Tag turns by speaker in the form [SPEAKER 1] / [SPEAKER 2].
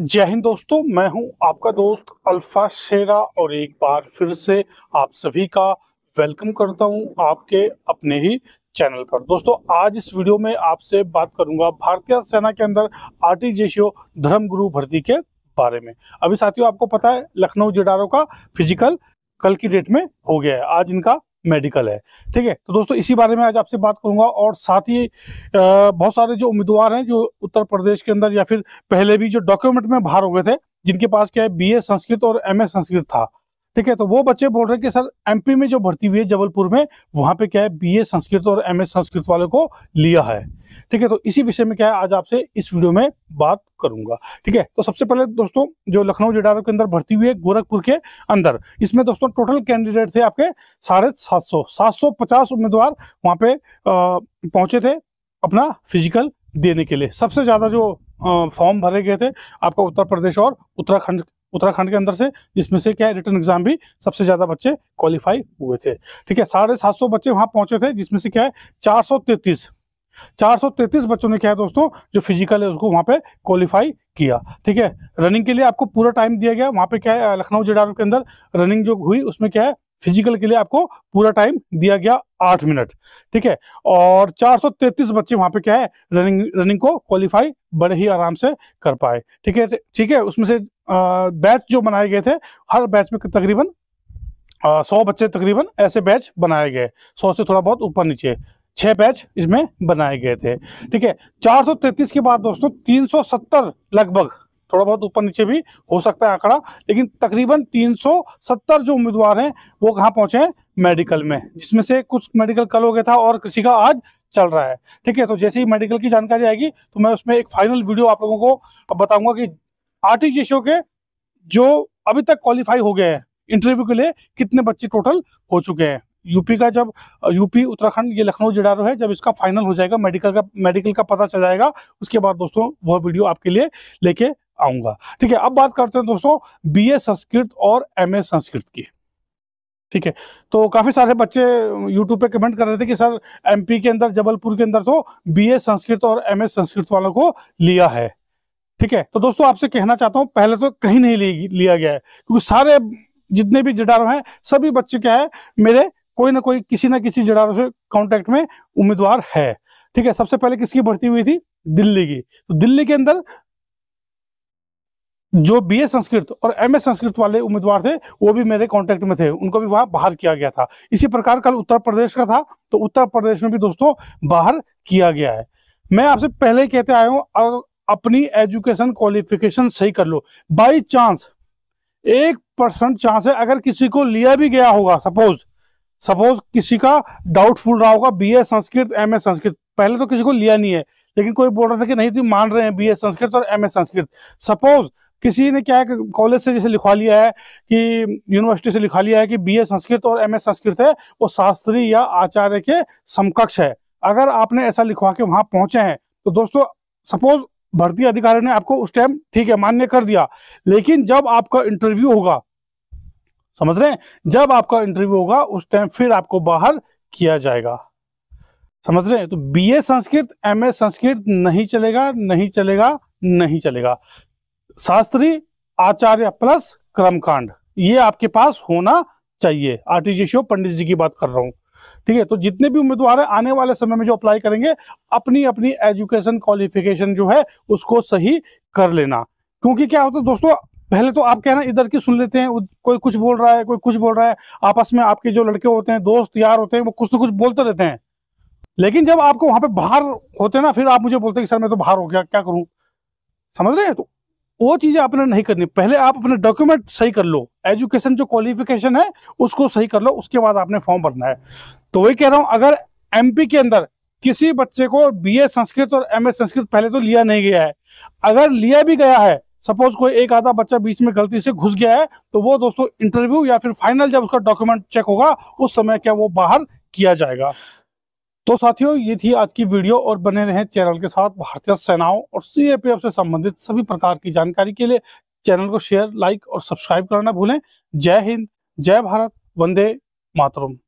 [SPEAKER 1] जय हिंद दोस्तों मैं हूं आपका दोस्त अल्फा शेरा और एक बार फिर से आप सभी का वेलकम करता हूं आपके अपने ही चैनल पर दोस्तों आज इस वीडियो में आपसे बात करूंगा भारतीय सेना के अंदर आरटीजेशियो धर्मगुरु भर्ती के बारे में अभी साथियों आपको पता है लखनऊ जिडारो का फिजिकल कल की डेट में हो गया है आज इनका मेडिकल है ठीक है तो दोस्तों इसी बारे में आज आपसे बात करूंगा और साथ ही बहुत सारे जो उम्मीदवार हैं जो उत्तर प्रदेश के अंदर या फिर पहले भी जो डॉक्यूमेंट में बाहर हो गए थे जिनके पास क्या है बी संस्कृत और एम संस्कृत था ठीक है तो वो बच्चे बोल रहे हैं कि सर एमपी में जो भर्ती हुई है जबलपुर में वहां पे क्या है बीए संस्कृत और एमए संस्कृत वाले को लिया है ठीक है तो इसी विषय में क्या है आज आपसे इस वीडियो में बात करूंगा ठीक है तो सबसे पहले दोस्तों जो लखनऊ जेडारो के अंदर भर्ती हुई है गोरखपुर के अंदर इसमें दोस्तों टोटल कैंडिडेट थे आपके साढ़े सात सौ सात सौ पचास उम्मीदवार वहां पे पहुंचे थे अपना फिजिकल देने के लिए सबसे ज़्यादा जो फॉर्म भरे गए थे आपका उत्तर प्रदेश और उत्तराखंड उत्तराखंड के अंदर से जिसमें से क्या रिटर्न एग्जाम भी सबसे ज़्यादा बच्चे क्वालिफाई हुए थे ठीक है साढ़े सात सौ बच्चे वहां पहुंचे थे जिसमें से क्या है चार सौ तैतीस चार सौ तैतीस बच्चों ने क्या है दोस्तों जो फिजिकल है उसको वहां पे क्वालिफाई किया ठीक है रनिंग के लिए आपको पूरा टाइम दिया गया वहां पे क्या है लखनऊ जेडार के अंदर रनिंग जो हुई उसमें क्या है फिजिकल के लिए आपको पूरा टाइम दिया गया आठ मिनट ठीक है और 433 बच्चे वहां पे क्या है रनिंग रनिंग को क्वालिफाई बड़े ही आराम से कर पाए ठीक है ठीक है उसमें से बैच जो बनाए गए थे हर बैच में तकरीबन सौ बच्चे तकरीबन ऐसे बैच बनाए गए सौ से थोड़ा बहुत ऊपर नीचे छह बैच इसमें बनाए गए थे ठीक है 433 के बाद दोस्तों 370 लगभग थोड़ा बहुत ऊपर नीचे भी हो सकता है आंकड़ा लेकिन तकरीबन 370 जो उम्मीदवार हैं वो कहाँ पहुंचे हैं मेडिकल में जिसमें से कुछ मेडिकल कल हो गया था और किसी का आज चल रहा है ठीक है तो जैसे ही मेडिकल की जानकारी आएगी तो मैं उसमें एक फाइनल वीडियो आप लोगों को बताऊंगा कि आर के जो अभी तक क्वालिफाई हो गए हैं इंटरव्यू के लिए कितने बच्चे टोटल हो चुके हैं यूपी का जब यूपी उत्तराखंड ये लखनऊ जिडारो है जब इसका फाइनल हो जाएगा मेडिकल का मेडिकल का पता चल जाएगा उसके बाद दोस्तों वह वीडियो आपके लिए लेके आऊंगा ठीक है अब बात करते हैं दोस्तों बीए संस्कृत और एमए संस्कृत की ठीक है तो काफ़ी सारे बच्चे यूट्यूब पे कमेंट कर रहे थे कि सर एमपी के अंदर जबलपुर के अंदर तो बीए संस्कृत और एमए संस्कृत वालों को लिया है ठीक है तो दोस्तों आपसे कहना चाहता हूं पहले तो कहीं नहीं लिया गया है क्योंकि सारे जितने भी जडारो हैं सभी बच्चे क्या है मेरे कोई ना कोई किसी ना किसी जडारो से कॉन्टेक्ट में उम्मीदवार है ठीक है सबसे पहले किसकी भर्ती हुई थी दिल्ली की तो दिल्ली के अंदर जो बीए संस्कृत और एमए संस्कृत वाले उम्मीदवार थे वो भी मेरे कांटेक्ट में थे उनको भी वहां बाहर किया गया था इसी प्रकार कल उत्तर प्रदेश का था तो उत्तर प्रदेश में भी दोस्तों बाहर किया गया है मैं आपसे पहले कहते आया हूँ अपनी एजुकेशन क्वालिफिकेशन सही कर लो बाई चांस एक परसेंट चांस है अगर किसी को लिया भी गया होगा सपोज सपोज किसी का डाउटफुल रहा होगा बी संस्कृत एम संस्कृत पहले तो किसी को लिया नहीं है लेकिन कोई बोल रहा था कि नहीं तुम तो मान रहे हैं बी संस्कृत और एम संस्कृत सपोज किसी ने क्या कॉलेज से जैसे लिखवा लिया है कि यूनिवर्सिटी से लिखा लिया है कि बीए संस्कृत और एमए संस्कृत है वो शास्त्री या आचार्य के समकक्ष है अगर आपने ऐसा लिखवा के वहां पहुंचे हैं तो दोस्तों सपोज भर्ती अधिकारी ने आपको उस टाइम ठीक है मान्य कर दिया लेकिन जब आपका इंटरव्यू होगा समझ रहे हैं जब आपका इंटरव्यू होगा उस टाइम फिर आपको बाहर किया जाएगा समझ रहे हैं तो बीए संस्कृत एमए संस्कृत नहीं चलेगा नहीं चलेगा नहीं चलेगा शास्त्री आचार्य प्लस क्रमकांड ये आपके पास होना चाहिए आरटीजी शो पंडित जी की बात कर रहा हूं ठीक है तो जितने भी उम्मीदवार हैं आने वाले समय में जो अप्लाई करेंगे अपनी अपनी एजुकेशन क्वालिफिकेशन जो है उसको सही कर लेना क्योंकि क्या होता है दोस्तों पहले तो आप कहना इधर की सुन लेते हैं कोई कुछ बोल रहा है कोई कुछ बोल रहा है आपस में आपके जो लड़के होते हैं दोस्त यार होते हैं वो कुछ ना कुछ बोलते रहते हैं लेकिन जब आपको वहां पे बाहर होते हैं ना फिर आप मुझे बोलते हैं कि सर मैं तो बाहर हो गया क्या करूं समझ रहे हैं तो वो चीजें आपने नहीं करनी पहले आप अपने डॉक्यूमेंट सही कर लो एजुकेशन जो क्वालिफिकेशन है उसको सही कर लो उसके बाद आपने फॉर्म भरना है तो वही कह रहा हूं अगर एमपी के अंदर किसी बच्चे को बीए संस्कृत और एमए संस्कृत पहले तो लिया नहीं गया है अगर लिया भी गया है सपोज कोई एक आधा बच्चा बीच में गलती से घुस गया है तो वो दोस्तों इंटरव्यू या फिर फाइनल जब उसका डॉक्यूमेंट चेक होगा उस समय क्या वो बाहर किया जाएगा तो साथियों ये थी आज की वीडियो और बने रहे चैनल के साथ भारतीय सेनाओं और सीएपीएफ से संबंधित सभी प्रकार की जानकारी के लिए चैनल को शेयर लाइक और सब्सक्राइब करना भूलें जय हिंद जय भारत वंदे मातरम